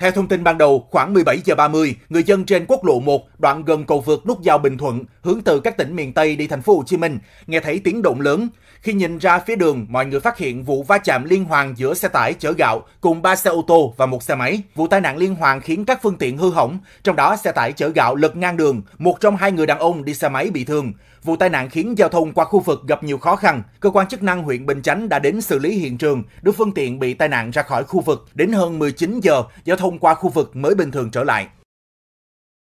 Theo thông tin ban đầu, khoảng 17 giờ 30, người dân trên quốc lộ 1, đoạn gần cầu vượt nút giao Bình Thuận, hướng từ các tỉnh miền Tây đi thành phố Hồ Chí Minh, nghe thấy tiếng động lớn. Khi nhìn ra phía đường, mọi người phát hiện vụ va chạm liên hoàn giữa xe tải chở gạo cùng 3 xe ô tô và một xe máy. Vụ tai nạn liên hoàn khiến các phương tiện hư hỏng, trong đó xe tải chở gạo lật ngang đường, một trong hai người đàn ông đi xe máy bị thương. Vụ tai nạn khiến giao thông qua khu vực gặp nhiều khó khăn. Cơ quan chức năng huyện Bình Chánh đã đến xử lý hiện trường, đưa phương tiện bị tai nạn ra khỏi khu vực. Đến hơn 19 giờ, giao thông thông qua khu vực mới bình thường trở lại.